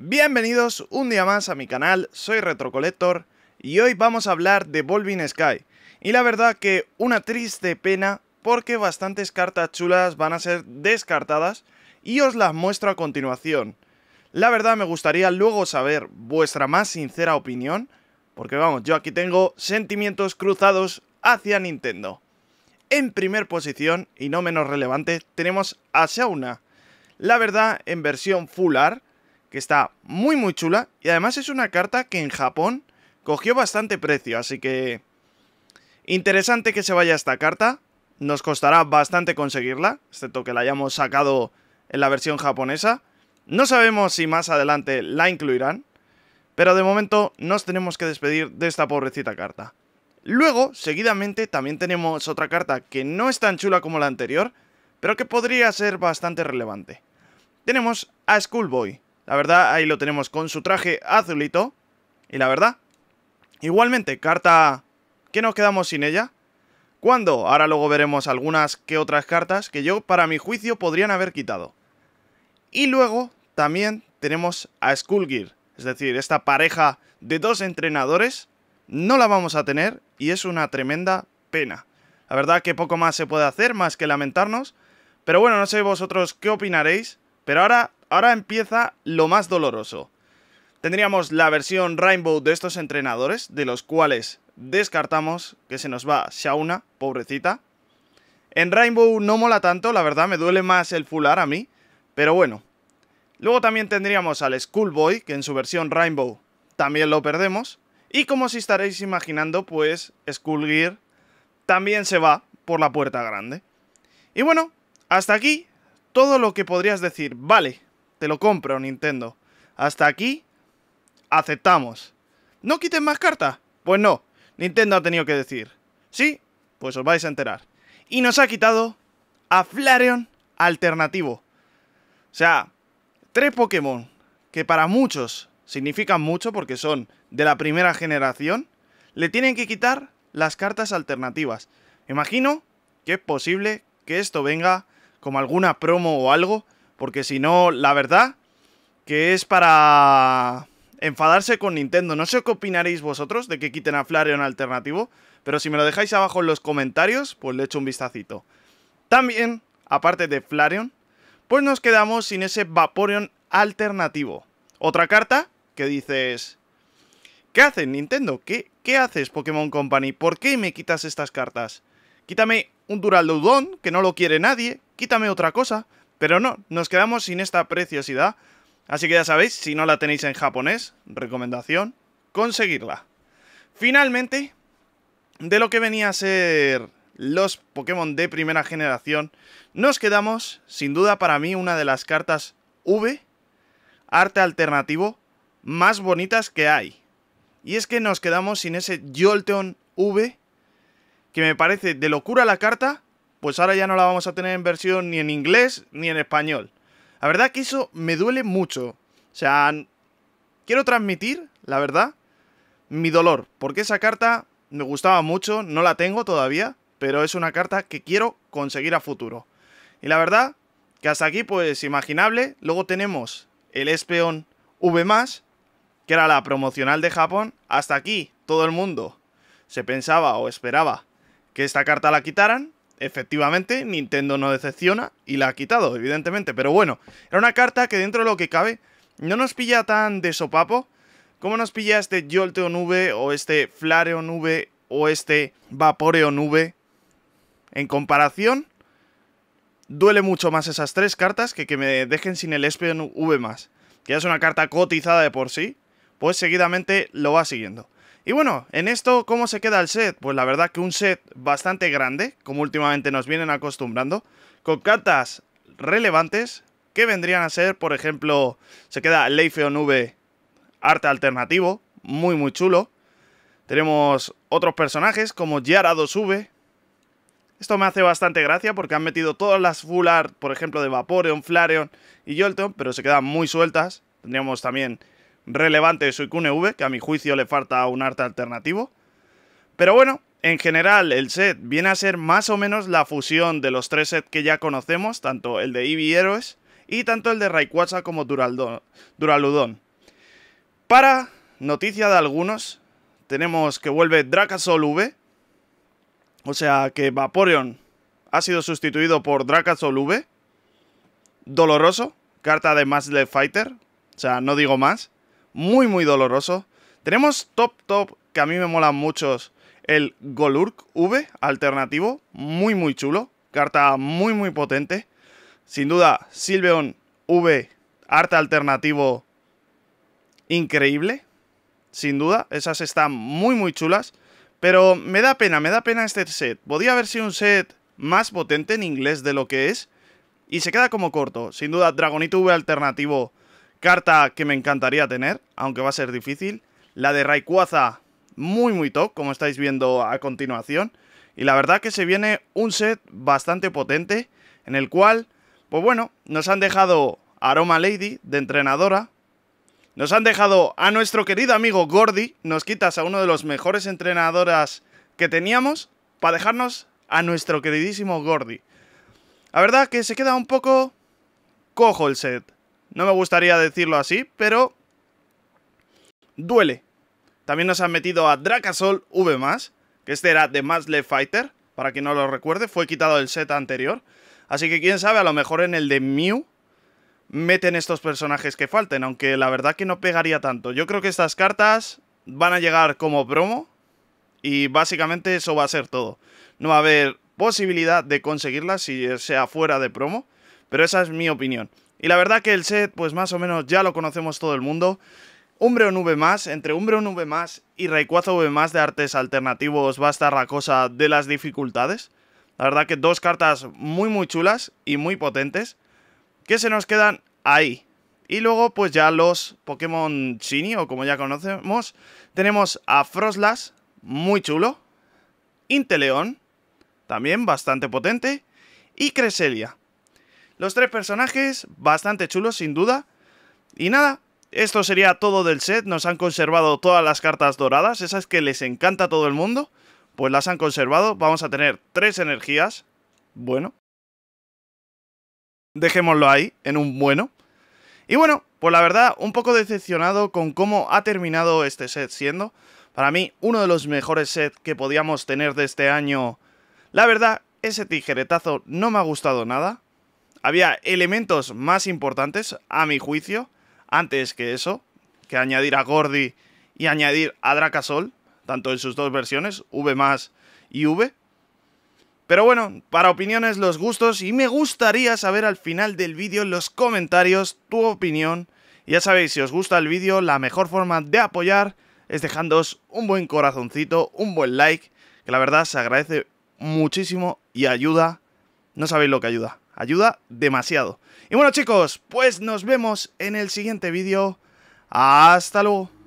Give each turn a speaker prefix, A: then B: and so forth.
A: Bienvenidos un día más a mi canal, soy Retrocolector y hoy vamos a hablar de Volving Sky. Y la verdad que una triste pena porque bastantes cartas chulas van a ser descartadas y os las muestro a continuación. La verdad me gustaría luego saber vuestra más sincera opinión, porque vamos, yo aquí tengo sentimientos cruzados hacia Nintendo. En primer posición, y no menos relevante, tenemos a Shauna. La verdad, en versión full art, que está muy muy chula y además es una carta que en Japón cogió bastante precio, así que interesante que se vaya esta carta, nos costará bastante conseguirla, excepto que la hayamos sacado en la versión japonesa, no sabemos si más adelante la incluirán, pero de momento nos tenemos que despedir de esta pobrecita carta. Luego, seguidamente, también tenemos otra carta que no es tan chula como la anterior, pero que podría ser bastante relevante. Tenemos a Schoolboy, la verdad, ahí lo tenemos con su traje azulito. Y la verdad, igualmente, carta que nos quedamos sin ella. ¿Cuándo? Ahora luego veremos algunas que otras cartas que yo, para mi juicio, podrían haber quitado. Y luego también tenemos a Skullgear, es decir, esta pareja de dos entrenadores, no la vamos a tener y es una tremenda pena. La verdad que poco más se puede hacer más que lamentarnos, pero bueno, no sé vosotros qué opinaréis, pero ahora Ahora empieza lo más doloroso. Tendríamos la versión Rainbow de estos entrenadores, de los cuales descartamos que se nos va Shauna, pobrecita. En Rainbow no mola tanto, la verdad, me duele más el fular a mí, pero bueno. Luego también tendríamos al Schoolboy, que en su versión Rainbow también lo perdemos. Y como os estaréis imaginando, pues Skullgear también se va por la puerta grande. Y bueno, hasta aquí todo lo que podrías decir, vale, te lo compro, Nintendo. Hasta aquí, aceptamos. ¿No quiten más cartas? Pues no, Nintendo ha tenido que decir. ¿Sí? Pues os vais a enterar. Y nos ha quitado a Flareon alternativo. O sea, tres Pokémon que para muchos significan mucho porque son de la primera generación, le tienen que quitar las cartas alternativas. Imagino que es posible que esto venga como alguna promo o algo porque si no, la verdad, que es para enfadarse con Nintendo. No sé qué opinaréis vosotros de que quiten a Flareon alternativo, pero si me lo dejáis abajo en los comentarios, pues le echo un vistacito. También, aparte de Flareon, pues nos quedamos sin ese Vaporeon alternativo. Otra carta que dices... ¿Qué haces, Nintendo? ¿Qué, ¿Qué haces, Pokémon Company? ¿Por qué me quitas estas cartas? Quítame un Duraludon, que no lo quiere nadie. Quítame otra cosa. Pero no, nos quedamos sin esta preciosidad. Así que ya sabéis, si no la tenéis en japonés, recomendación, conseguirla. Finalmente, de lo que venía a ser los Pokémon de primera generación, nos quedamos, sin duda para mí, una de las cartas V, arte alternativo, más bonitas que hay. Y es que nos quedamos sin ese Jolteon V, que me parece de locura la carta, pues ahora ya no la vamos a tener en versión ni en inglés ni en español. La verdad que eso me duele mucho. O sea, quiero transmitir, la verdad, mi dolor, porque esa carta me gustaba mucho, no la tengo todavía, pero es una carta que quiero conseguir a futuro. Y la verdad que hasta aquí pues imaginable. Luego tenemos el Espeón V+, que era la promocional de Japón. Hasta aquí todo el mundo se pensaba o esperaba que esta carta la quitaran, efectivamente, Nintendo no decepciona y la ha quitado, evidentemente. Pero bueno, era una carta que dentro de lo que cabe no nos pilla tan de sopapo como nos pilla este Jolteon V o este Flareon V o este Vaporeon V. En comparación, duele mucho más esas tres cartas que que me dejen sin el Espeon V más, que ya es una carta cotizada de por sí, pues seguidamente lo va siguiendo. Y bueno, en esto, ¿cómo se queda el set? Pues la verdad que un set bastante grande, como últimamente nos vienen acostumbrando, con cartas relevantes que vendrían a ser, por ejemplo, se queda Leifeon V, arte alternativo, muy muy chulo. Tenemos otros personajes como Yarado V. Esto me hace bastante gracia porque han metido todas las full art, por ejemplo, de Vaporeon, Flareon y Jolteon, pero se quedan muy sueltas. Tendríamos también relevante de Suicune V, que a mi juicio le falta un arte alternativo. Pero bueno, en general el set viene a ser más o menos la fusión de los tres sets que ya conocemos, tanto el de Eevee Heroes y tanto el de Rayquaza como Duraludon. Para noticia de algunos, tenemos que vuelve Drakasol V, o sea que Vaporeon ha sido sustituido por Drakasol V, Doloroso, carta de Maslow Fighter, o sea, no digo más muy, muy doloroso. Tenemos top, top, que a mí me molan muchos, el Golurk V alternativo, muy, muy chulo. Carta muy, muy potente. Sin duda, Silveon V, arte alternativo increíble. Sin duda, esas están muy, muy chulas. Pero me da pena, me da pena este set. Podría haber sido un set más potente en inglés de lo que es. Y se queda como corto. Sin duda, Dragonito V alternativo Carta que me encantaría tener, aunque va a ser difícil. La de Rayquaza, muy muy top, como estáis viendo a continuación. Y la verdad que se viene un set bastante potente, en el cual, pues bueno, nos han dejado Aroma Lady de entrenadora. Nos han dejado a nuestro querido amigo Gordy, nos quitas a uno de los mejores entrenadoras que teníamos, para dejarnos a nuestro queridísimo Gordy. La verdad que se queda un poco cojo el set. No me gustaría decirlo así, pero duele. También nos han metido a Dracasol V+, que este era de Masle Fighter, para quien no lo recuerde, fue quitado del set anterior. Así que quién sabe, a lo mejor en el de Mew meten estos personajes que falten, aunque la verdad que no pegaría tanto. Yo creo que estas cartas van a llegar como promo y básicamente eso va a ser todo. No va a haber posibilidad de conseguirlas si sea fuera de promo, pero esa es mi opinión. Y la verdad que el set, pues más o menos ya lo conocemos todo el mundo. Umbreon V+, entre Umbreon V+, y Rayquaza V+, de artes alternativos, va a estar la cosa de las dificultades. La verdad que dos cartas muy muy chulas y muy potentes, que se nos quedan ahí. Y luego, pues ya los Pokémon Shiny, o como ya conocemos, tenemos a Froslass, muy chulo, Inteleon, también bastante potente, y Creselia. Los tres personajes, bastante chulos sin duda. Y nada, esto sería todo del set. Nos han conservado todas las cartas doradas, esas que les encanta a todo el mundo. Pues las han conservado. Vamos a tener tres energías. Bueno. Dejémoslo ahí, en un bueno. Y bueno, pues la verdad, un poco decepcionado con cómo ha terminado este set siendo. Para mí, uno de los mejores sets que podíamos tener de este año. La verdad, ese tijeretazo no me ha gustado nada. Había elementos más importantes, a mi juicio, antes que eso, que añadir a Gordy y añadir a Dracasol, tanto en sus dos versiones, V y V. Pero bueno, para opiniones los gustos y me gustaría saber al final del vídeo en los comentarios tu opinión. Ya sabéis, si os gusta el vídeo, la mejor forma de apoyar es dejándos un buen corazoncito, un buen like, que la verdad se agradece muchísimo y ayuda. No sabéis lo que ayuda ayuda demasiado. Y bueno chicos, pues nos vemos en el siguiente vídeo. Hasta luego.